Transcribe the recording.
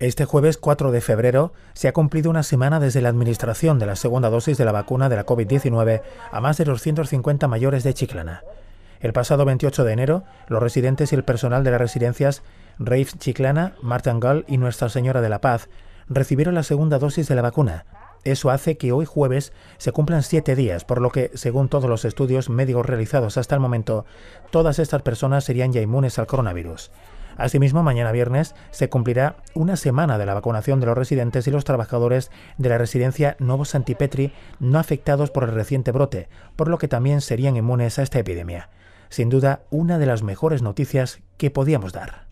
Este jueves 4 de febrero se ha cumplido una semana desde la administración de la segunda dosis de la vacuna de la COVID-19 a más de 150 mayores de Chiclana. El pasado 28 de enero, los residentes y el personal de las residencias Rafe Chiclana, Gall y Nuestra Señora de la Paz recibieron la segunda dosis de la vacuna. Eso hace que hoy jueves se cumplan siete días, por lo que, según todos los estudios médicos realizados hasta el momento, todas estas personas serían ya inmunes al coronavirus. Asimismo, mañana viernes se cumplirá una semana de la vacunación de los residentes y los trabajadores de la residencia Novo Santipetri no afectados por el reciente brote, por lo que también serían inmunes a esta epidemia. Sin duda, una de las mejores noticias que podíamos dar.